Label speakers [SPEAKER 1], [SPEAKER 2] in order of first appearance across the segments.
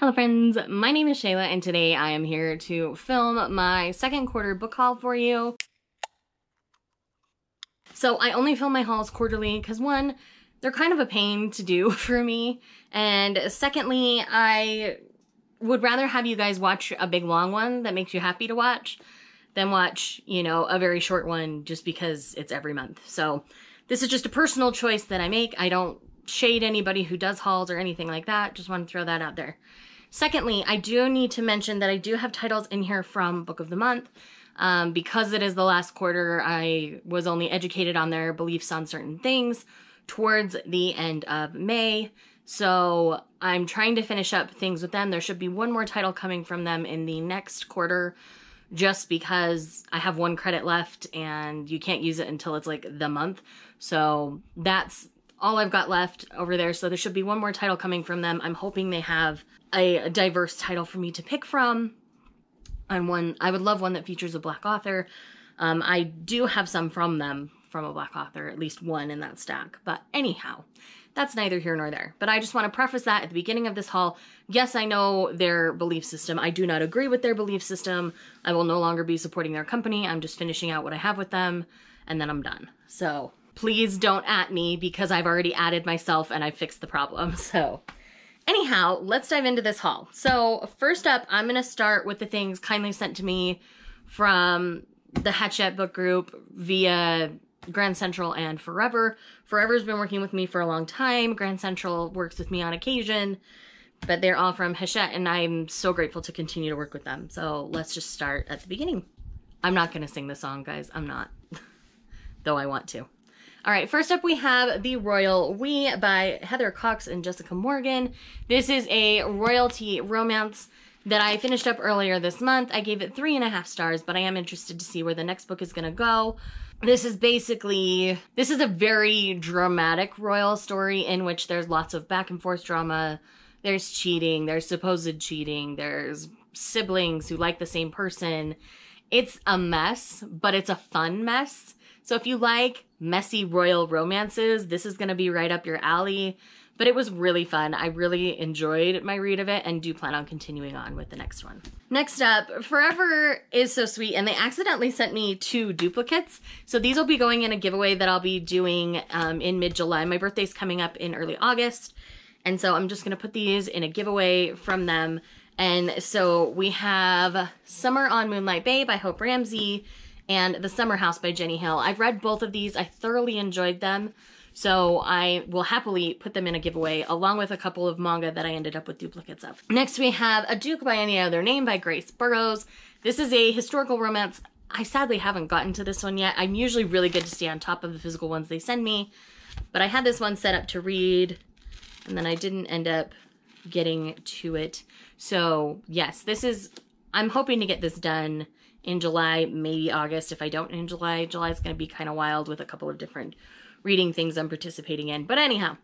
[SPEAKER 1] Hello friends, my name is Shayla and today I am here to film my second quarter book haul for you. So I only film my hauls quarterly because one, they're kind of a pain to do for me. And secondly, I would rather have you guys watch a big long one that makes you happy to watch than watch, you know, a very short one just because it's every month. So this is just a personal choice that I make. I don't shade anybody who does hauls or anything like that. Just want to throw that out there. Secondly, I do need to mention that I do have titles in here from Book of the Month. Um, because it is the last quarter, I was only educated on their beliefs on certain things towards the end of May. So I'm trying to finish up things with them. There should be one more title coming from them in the next quarter just because I have one credit left and you can't use it until it's like the month. So that's all I've got left over there. So there should be one more title coming from them. I'm hoping they have a, a diverse title for me to pick from. And one, I would love one that features a black author. Um, I do have some from them from a black author, at least one in that stack. But anyhow, that's neither here nor there. But I just want to preface that at the beginning of this haul. Yes, I know their belief system. I do not agree with their belief system. I will no longer be supporting their company. I'm just finishing out what I have with them and then I'm done. So please don't at me because I've already added myself and I fixed the problem. So anyhow, let's dive into this haul. So first up, I'm going to start with the things kindly sent to me from the Hatchet book group via Grand Central and Forever. Forever's been working with me for a long time. Grand Central works with me on occasion, but they're all from Hachette and I'm so grateful to continue to work with them. So let's just start at the beginning. I'm not going to sing the song, guys. I'm not, though I want to. All right, first up we have The Royal We by Heather Cox and Jessica Morgan. This is a royalty romance that I finished up earlier this month. I gave it three and a half stars, but I am interested to see where the next book is gonna go. This is basically, this is a very dramatic royal story in which there's lots of back and forth drama. There's cheating, there's supposed cheating, there's siblings who like the same person. It's a mess, but it's a fun mess. So if you like messy royal romances, this is going to be right up your alley. But it was really fun. I really enjoyed my read of it and do plan on continuing on with the next one. Next up, Forever is so sweet, and they accidentally sent me two duplicates. So these will be going in a giveaway that I'll be doing um, in mid July. My birthday's coming up in early August. And so I'm just gonna put these in a giveaway from them. And so we have Summer on Moonlight Bay by Hope Ramsey, and The Summer House by Jenny Hill. I've read both of these. I thoroughly enjoyed them. So I will happily put them in a giveaway along with a couple of manga that I ended up with duplicates of. Next we have A Duke by Any Other Name by Grace Burrows. This is a historical romance. I sadly haven't gotten to this one yet. I'm usually really good to stay on top of the physical ones they send me, but I had this one set up to read and then I didn't end up getting to it. So yes, this is, I'm hoping to get this done in July, maybe August. If I don't in July, July is going to be kind of wild with a couple of different reading things I'm participating in. But anyhow,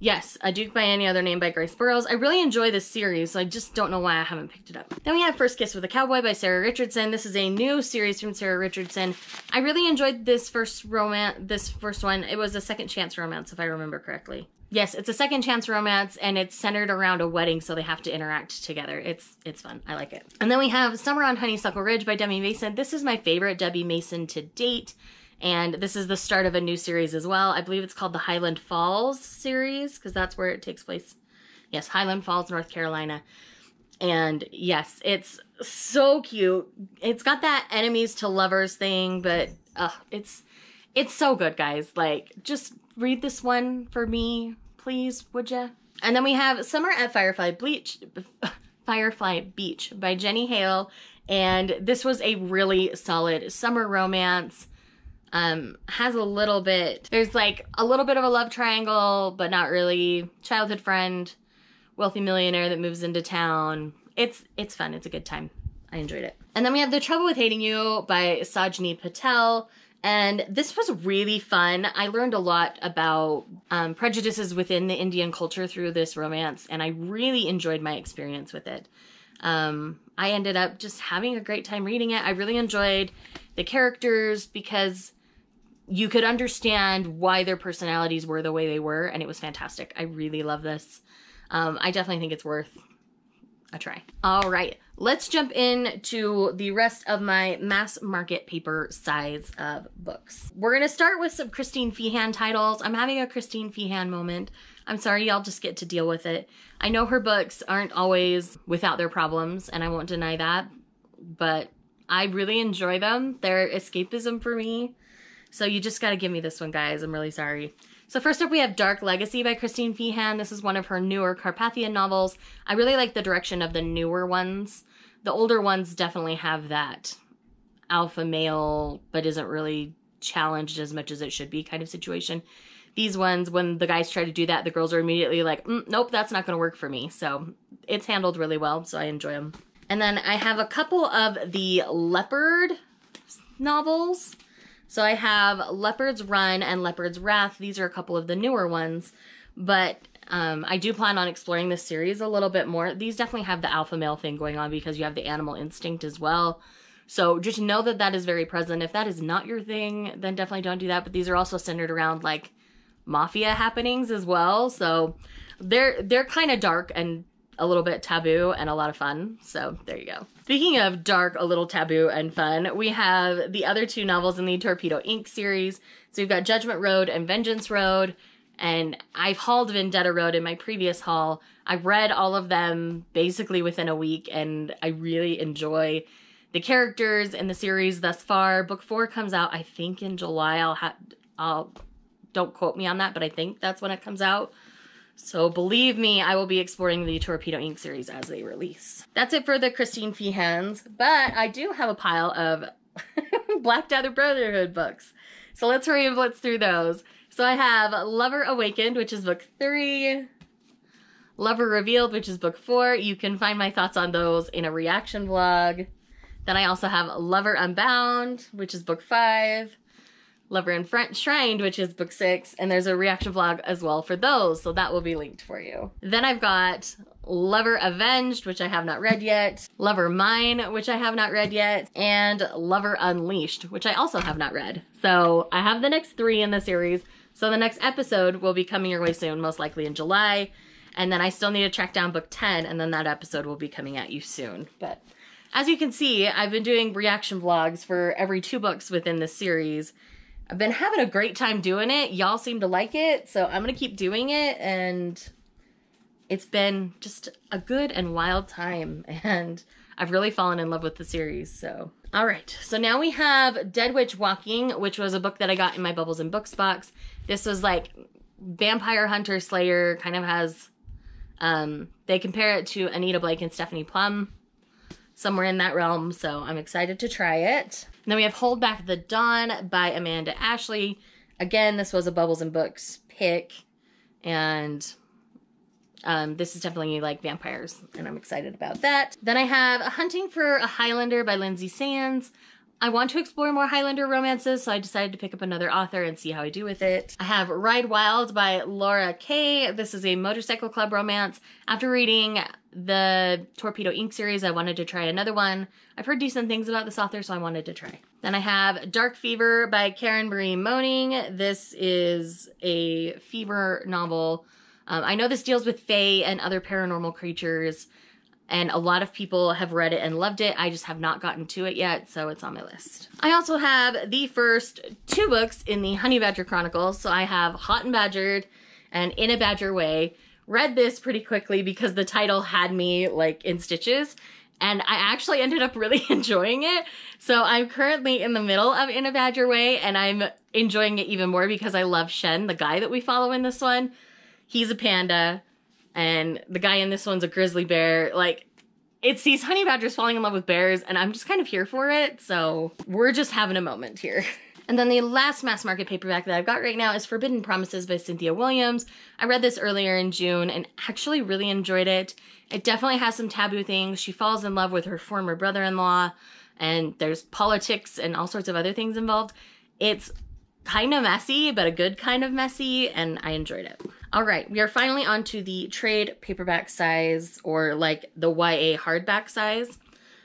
[SPEAKER 1] Yes, A Duke by Any Other Name by Grace Burrows. I really enjoy this series, so I just don't know why I haven't picked it up. Then we have First Kiss with a Cowboy by Sarah Richardson. This is a new series from Sarah Richardson. I really enjoyed this first romance, this first one. It was a second chance romance, if I remember correctly. Yes, it's a second chance romance and it's centered around a wedding, so they have to interact together. It's it's fun. I like it. And then we have Summer on Honeysuckle Ridge by Debbie Mason. This is my favorite Debbie Mason to date. And this is the start of a new series as well. I believe it's called the Highland Falls series because that's where it takes place. Yes, Highland Falls, North Carolina. And yes, it's so cute. It's got that enemies to lovers thing, but uh, it's it's so good, guys. Like, just read this one for me, please, would ya? And then we have Summer at Firefly Bleach, Firefly Beach by Jenny Hale, and this was a really solid summer romance um, has a little bit, there's like a little bit of a love triangle, but not really. Childhood friend, wealthy millionaire that moves into town. It's, it's fun. It's a good time. I enjoyed it. And then we have The Trouble with Hating You by Sajni Patel. And this was really fun. I learned a lot about um, prejudices within the Indian culture through this romance, and I really enjoyed my experience with it. Um, I ended up just having a great time reading it. I really enjoyed the characters because you could understand why their personalities were the way they were, and it was fantastic. I really love this. Um, I definitely think it's worth a try. All right, let's jump in to the rest of my mass market paper size of books. We're gonna start with some Christine Feehan titles. I'm having a Christine Feehan moment. I'm sorry, y'all just get to deal with it. I know her books aren't always without their problems, and I won't deny that, but I really enjoy them. They're escapism for me. So you just got to give me this one, guys. I'm really sorry. So first up, we have Dark Legacy by Christine Feehan. This is one of her newer Carpathian novels. I really like the direction of the newer ones. The older ones definitely have that alpha male, but isn't really challenged as much as it should be kind of situation. These ones, when the guys try to do that, the girls are immediately like, mm, nope, that's not going to work for me. So it's handled really well, so I enjoy them. And then I have a couple of the Leopard novels. So I have Leopard's Run and Leopard's Wrath. These are a couple of the newer ones, but um, I do plan on exploring this series a little bit more. These definitely have the alpha male thing going on because you have the animal instinct as well. So just know that that is very present. If that is not your thing, then definitely don't do that. But these are also centered around like mafia happenings as well. So they're they're kind of dark and a little bit taboo and a lot of fun. So there you go. Speaking of dark, a little taboo and fun, we have the other two novels in the Torpedo Ink series. So we've got Judgment Road and Vengeance Road. And I've hauled Vendetta Road in my previous haul. I read all of them basically within a week, and I really enjoy the characters in the series thus far. Book four comes out, I think, in July. I'll have, I'll, don't quote me on that, but I think that's when it comes out. So believe me, I will be exploring the Torpedo Ink series as they release. That's it for the Christine Feehans, but I do have a pile of Black Dagger Brotherhood books. So let's hurry and blitz through those. So I have Lover Awakened, which is book three. Lover Revealed, which is book four. You can find my thoughts on those in a reaction vlog. Then I also have Lover Unbound, which is book five. Lover and Friend Shrined, which is book six, and there's a reaction vlog as well for those, so that will be linked for you. Then I've got Lover Avenged, which I have not read yet, Lover Mine, which I have not read yet, and Lover Unleashed, which I also have not read. So I have the next three in the series. So the next episode will be coming your way soon, most likely in July. And then I still need to track down book 10, and then that episode will be coming at you soon. But as you can see, I've been doing reaction vlogs for every two books within this series I've been having a great time doing it. Y'all seem to like it, so I'm gonna keep doing it. And it's been just a good and wild time. And I've really fallen in love with the series. So, all right. So now we have Dead Witch Walking, which was a book that I got in my Bubbles and Books box. This was like vampire hunter slayer, kind of has. Um, they compare it to Anita Blake and Stephanie Plum, somewhere in that realm. So I'm excited to try it then we have Hold Back the Dawn by Amanda Ashley. Again, this was a Bubbles and Books pick. And um, this is definitely like vampires, and I'm excited about that. Then I have Hunting for a Highlander by Lindsay Sands. I want to explore more Highlander romances, so I decided to pick up another author and see how I do with it. I have Ride Wild by Laura Kay. This is a motorcycle club romance. After reading the Torpedo Ink series, I wanted to try another one. I've heard decent things about this author, so I wanted to try. Then I have Dark Fever by Karen Marie Moaning. This is a fever novel. Um, I know this deals with fae and other paranormal creatures and a lot of people have read it and loved it. I just have not gotten to it yet, so it's on my list. I also have the first two books in the Honey Badger Chronicles. So I have Hot and Badgered and In a Badger Way. Read this pretty quickly because the title had me like in stitches and I actually ended up really enjoying it. So I'm currently in the middle of In a Badger Way and I'm enjoying it even more because I love Shen, the guy that we follow in this one. He's a panda and the guy in this one's a grizzly bear. Like, it's these honey badgers falling in love with bears, and I'm just kind of here for it. So we're just having a moment here. And then the last mass market paperback that I've got right now is Forbidden Promises by Cynthia Williams. I read this earlier in June and actually really enjoyed it. It definitely has some taboo things. She falls in love with her former brother in law, and there's politics and all sorts of other things involved. It's kind of messy, but a good kind of messy, and I enjoyed it. All right, we are finally on to the trade paperback size or like the YA hardback size.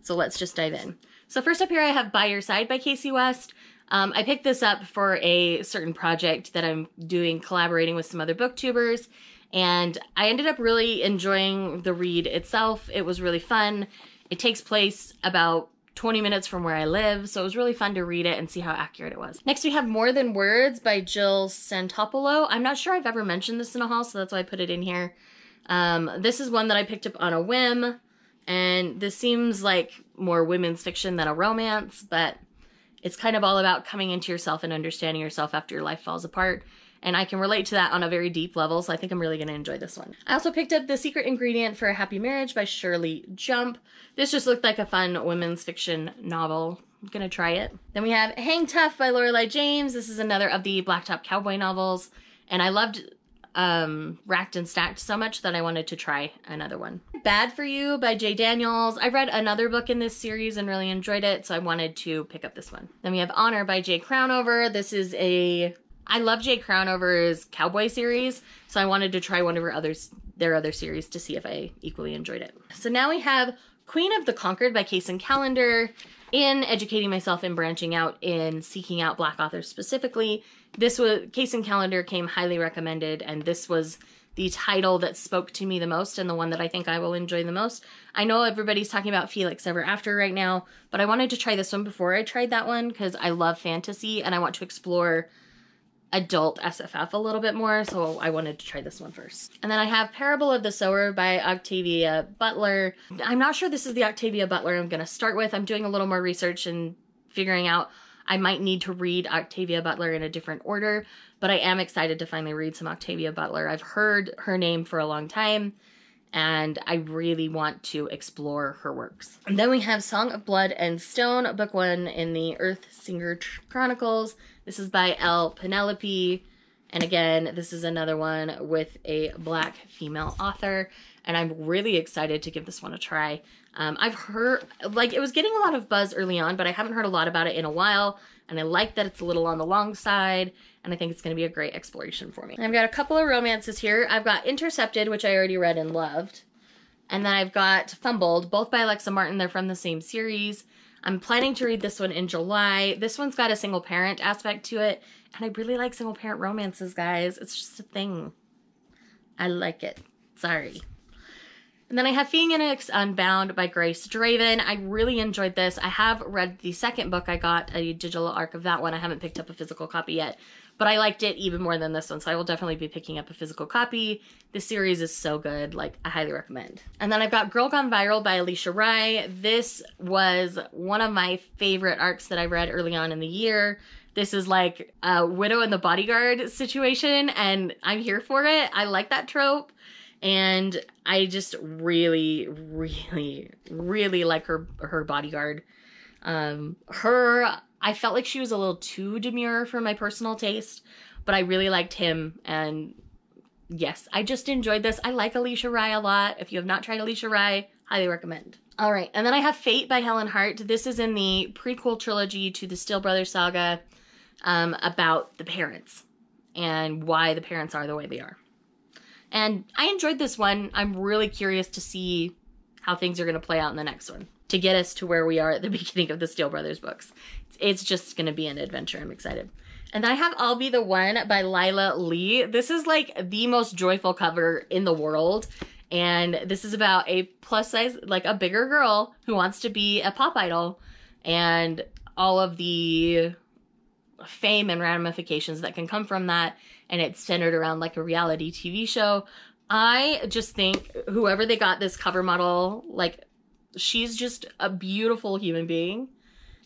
[SPEAKER 1] So let's just dive in. So first up here, I have By Your Side by Casey West. Um, I picked this up for a certain project that I'm doing collaborating with some other booktubers. And I ended up really enjoying the read itself. It was really fun. It takes place about 20 minutes from where I live, so it was really fun to read it and see how accurate it was. Next, we have More Than Words by Jill Santopolo. I'm not sure I've ever mentioned this in a haul, so that's why I put it in here. Um, this is one that I picked up on a whim, and this seems like more women's fiction than a romance, but it's kind of all about coming into yourself and understanding yourself after your life falls apart and I can relate to that on a very deep level, so I think I'm really gonna enjoy this one. I also picked up The Secret Ingredient for a Happy Marriage by Shirley Jump. This just looked like a fun women's fiction novel. I'm gonna try it. Then we have Hang Tough by Lorelei James. This is another of the Blacktop Cowboy novels. And I loved um, racked and stacked so much that I wanted to try another one. Bad for You by Jay Daniels. I read another book in this series and really enjoyed it, so I wanted to pick up this one. Then we have Honor by Jay Crownover. This is a I love Jay Crownover's Cowboy series, so I wanted to try one of her others their other series to see if I equally enjoyed it. So now we have Queen of the Conquered by Case and Calendar. In educating myself and branching out in seeking out black authors specifically, this was Case and Calendar came highly recommended, and this was the title that spoke to me the most and the one that I think I will enjoy the most. I know everybody's talking about Felix Ever After right now, but I wanted to try this one before I tried that one because I love fantasy and I want to explore adult SFF a little bit more, so I wanted to try this one first. And then I have Parable of the Sower by Octavia Butler. I'm not sure this is the Octavia Butler I'm going to start with. I'm doing a little more research and figuring out I might need to read Octavia Butler in a different order, but I am excited to finally read some Octavia Butler. I've heard her name for a long time and I really want to explore her works. And then we have Song of Blood and Stone, book one in the Earth Singer Chronicles. This is by L. Penelope. And again, this is another one with a black female author, and I'm really excited to give this one a try. Um, I've heard, like, it was getting a lot of buzz early on, but I haven't heard a lot about it in a while, and I like that it's a little on the long side, and I think it's gonna be a great exploration for me. And I've got a couple of romances here. I've got Intercepted, which I already read and loved, and then I've got Fumbled, both by Alexa Martin. They're from the same series. I'm planning to read this one in July. This one's got a single parent aspect to it, and I really like single parent romances, guys. It's just a thing. I like it. Sorry. And then I have Phoenix Unbound by Grace Draven. I really enjoyed this. I have read the second book. I got a digital arc of that one. I haven't picked up a physical copy yet but I liked it even more than this one. So I will definitely be picking up a physical copy. This series is so good. Like, I highly recommend. And then I've got Girl Gone Viral by Alicia Rye. This was one of my favorite arcs that I read early on in the year. This is like a widow and the bodyguard situation, and I'm here for it. I like that trope. And I just really, really, really like her her bodyguard. Um, her I felt like she was a little too demure for my personal taste, but I really liked him. And yes, I just enjoyed this. I like Alicia Rye a lot. If you have not tried Alicia Rye, highly recommend. All right, and then I have Fate by Helen Hart. This is in the prequel trilogy to the Steel Brothers saga um, about the parents and why the parents are the way they are. And I enjoyed this one. I'm really curious to see how things are going to play out in the next one to get us to where we are at the beginning of the Steel Brothers books. It's just going to be an adventure. I'm excited. And then I have I'll Be the One by Lila Lee. This is like the most joyful cover in the world. And this is about a plus size, like a bigger girl who wants to be a pop idol and all of the fame and ramifications that can come from that. And it's centered around like a reality TV show I just think whoever they got this cover model, like, she's just a beautiful human being.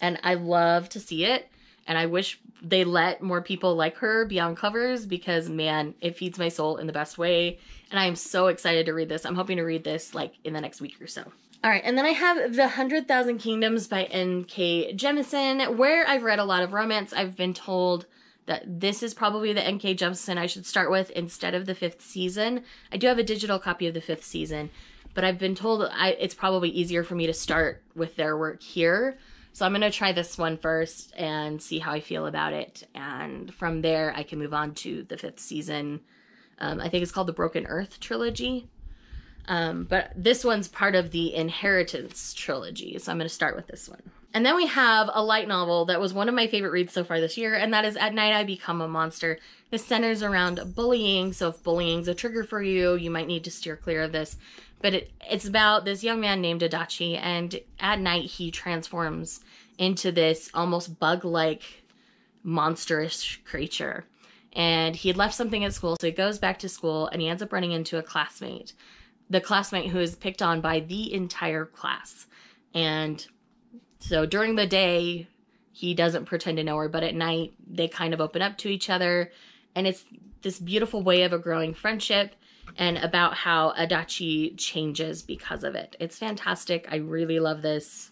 [SPEAKER 1] And I love to see it. And I wish they let more people like her be on covers because, man, it feeds my soul in the best way. And I am so excited to read this. I'm hoping to read this like in the next week or so. All right, and then I have The Hundred Thousand Kingdoms by N.K. Jemisin, where I've read a lot of romance. I've been told that this is probably the NK Jemison I should start with instead of the fifth season. I do have a digital copy of the fifth season, but I've been told I, it's probably easier for me to start with their work here. So I'm going to try this one first and see how I feel about it. And from there, I can move on to the fifth season. Um, I think it's called the Broken Earth trilogy. Um, but this one's part of the Inheritance trilogy. So I'm going to start with this one. And then we have a light novel that was one of my favorite reads so far this year, and that is At Night I Become a Monster. This centers around bullying, so if bullying's a trigger for you, you might need to steer clear of this. But it, it's about this young man named Adachi, and at night he transforms into this almost bug like, monstrous creature. And he had left something at school, so he goes back to school and he ends up running into a classmate. The classmate who is picked on by the entire class. And so during the day, he doesn't pretend to know her, but at night, they kind of open up to each other. And it's this beautiful way of a growing friendship and about how Adachi changes because of it. It's fantastic. I really love this.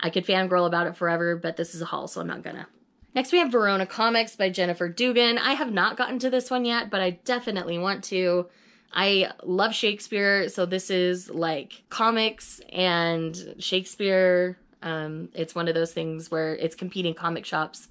[SPEAKER 1] I could fangirl about it forever, but this is a haul, so I'm not gonna. Next, we have Verona Comics by Jennifer Dugan. I have not gotten to this one yet, but I definitely want to. I love Shakespeare, so this is like comics and Shakespeare um, it's one of those things where it's competing comic shops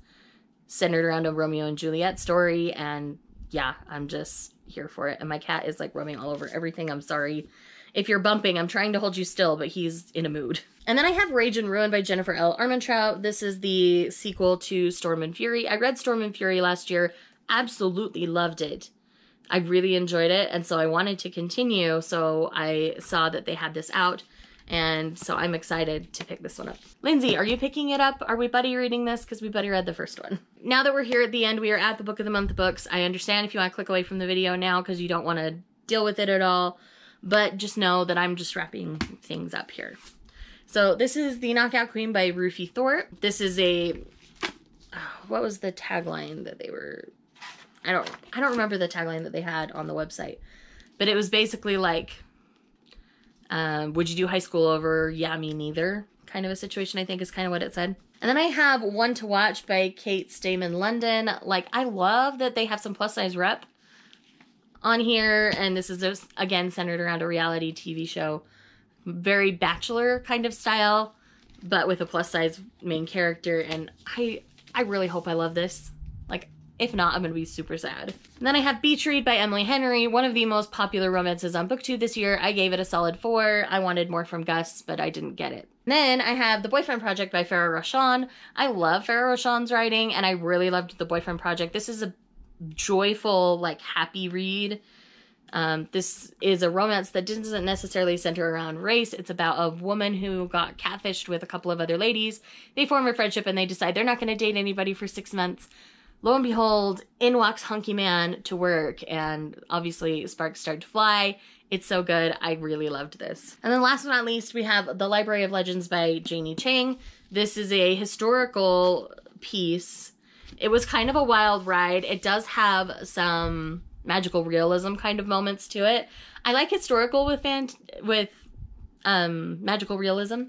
[SPEAKER 1] centered around a Romeo and Juliet story. And yeah, I'm just here for it. And my cat is like roaming all over everything. I'm sorry. If you're bumping, I'm trying to hold you still, but he's in a mood. And then I have Rage and Ruin by Jennifer L. Armentrout. This is the sequel to Storm and Fury. I read Storm and Fury last year, absolutely loved it. I really enjoyed it, and so I wanted to continue. So I saw that they had this out. And so I'm excited to pick this one up. Lindsay, are you picking it up? Are we buddy reading this? Because we buddy read the first one. Now that we're here at the end, we are at the book of the month books. I understand if you want to click away from the video now because you don't want to deal with it at all. But just know that I'm just wrapping things up here. So this is The Knockout Queen by Rufy Thorpe. This is a, what was the tagline that they were, I don't, I don't remember the tagline that they had on the website, but it was basically like um, would you do high school over? Yeah, me neither. Kind of a situation, I think, is kind of what it said. And then I have One to Watch by Kate Stamen London. Like, I love that they have some plus size rep on here. And this is, again, centered around a reality TV show. Very bachelor kind of style, but with a plus size main character. And I, I really hope I love this. Like, if not, I'm gonna be super sad. And then I have Beach Read by Emily Henry, one of the most popular romances on BookTube this year. I gave it a solid four. I wanted more from Gus, but I didn't get it. And then I have The Boyfriend Project by Farah Roshan. I love Farah Roshan's writing, and I really loved The Boyfriend Project. This is a joyful, like happy read. Um, this is a romance that doesn't necessarily center around race. It's about a woman who got catfished with a couple of other ladies. They form a friendship and they decide they're not going to date anybody for six months lo and behold, in walks Hunky Man to work, and obviously sparks start to fly. It's so good. I really loved this. And then last but not least, we have The Library of Legends by Janie Chang. This is a historical piece. It was kind of a wild ride. It does have some magical realism kind of moments to it. I like historical with fan with um magical realism.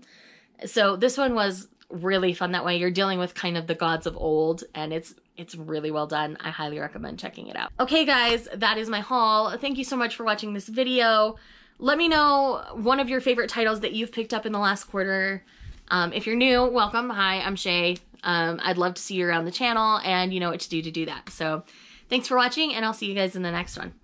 [SPEAKER 1] So this one was really fun that way. You're dealing with kind of the gods of old and it's it's really well done. I highly recommend checking it out. Okay guys, that is my haul. Thank you so much for watching this video. Let me know one of your favorite titles that you've picked up in the last quarter. Um, if you're new, welcome. Hi, I'm Shay. Um, I'd love to see you around the channel and you know what to do to do that. So thanks for watching and I'll see you guys in the next one.